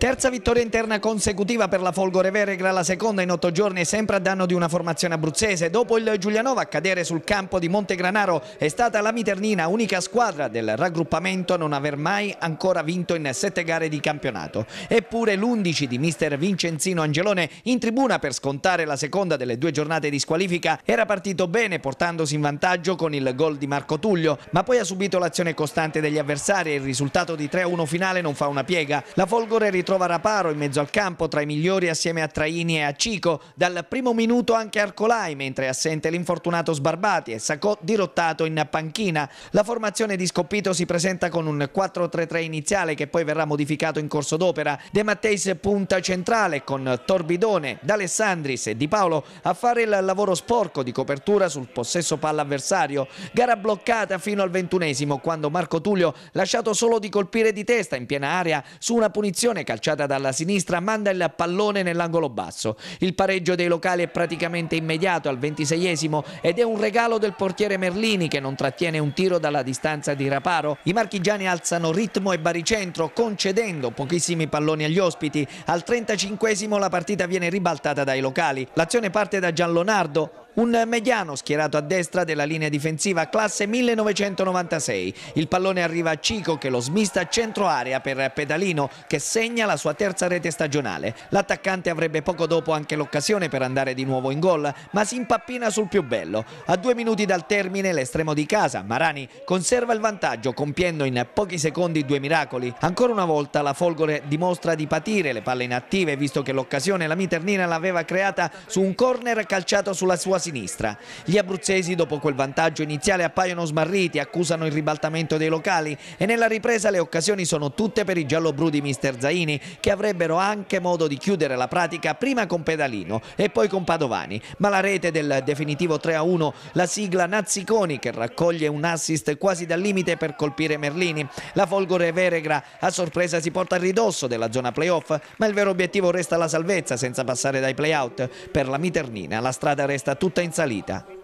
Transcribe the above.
Terza vittoria interna consecutiva per la Folgore Veregra, la seconda in otto giorni sempre a danno di una formazione abruzzese. Dopo il Giulianova a cadere sul campo di Montegranaro è stata la Miternina, unica squadra del raggruppamento a non aver mai ancora vinto in sette gare di campionato. Eppure l'11 di mister Vincenzino Angelone in tribuna per scontare la seconda delle due giornate di squalifica era partito bene portandosi in vantaggio con il gol di Marco Tullio, ma poi ha subito l'azione costante degli avversari e il risultato di 3-1 finale non fa una piega. La Folgore ritorna trova Raparo in mezzo al campo tra i migliori assieme a Traini e a Cico, dal primo minuto anche Arcolai mentre è assente l'infortunato Sbarbati e Sacò dirottato in panchina. La formazione di Scoppito si presenta con un 4-3-3 iniziale che poi verrà modificato in corso d'opera. De Matteis punta centrale con Torbidone, D'Alessandris e Di Paolo a fare il lavoro sporco di copertura sul possesso palla avversario. Gara bloccata fino al ventunesimo quando Marco Tullio lasciato solo di colpire di testa in piena area su una punizione calciata calciata dalla sinistra manda il pallone nell'angolo basso. Il pareggio dei locali è praticamente immediato al 26esimo ed è un regalo del portiere Merlini che non trattiene un tiro dalla distanza di Raparo. I marchigiani alzano ritmo e baricentro concedendo pochissimi palloni agli ospiti. Al 35esimo la partita viene ribaltata dai locali. L'azione parte da Gianlonardo un mediano schierato a destra della linea difensiva classe 1996. Il pallone arriva a Cico che lo smista a centro area per Pedalino che segna la sua terza rete stagionale. L'attaccante avrebbe poco dopo anche l'occasione per andare di nuovo in gol ma si impappina sul più bello. A due minuti dal termine l'estremo di casa Marani conserva il vantaggio compiendo in pochi secondi due miracoli. Ancora una volta la Folgore dimostra di patire le palle inattive visto che l'occasione la Miternina l'aveva creata su un corner calciato sulla sua sinistra. Gli abruzzesi dopo quel vantaggio iniziale appaiono smarriti, accusano il ribaltamento dei locali e nella ripresa le occasioni sono tutte per i giallobru di mister Zaini che avrebbero anche modo di chiudere la pratica prima con Pedalino e poi con Padovani, ma la rete del definitivo 3-1, la sigla Nazziconi che raccoglie un assist quasi dal limite per colpire Merlini, la Folgore Veregra a sorpresa si porta al ridosso della zona playoff, ma il vero obiettivo resta la salvezza senza passare dai playout. Per la Miternina la strada resta tutta tutta in salita.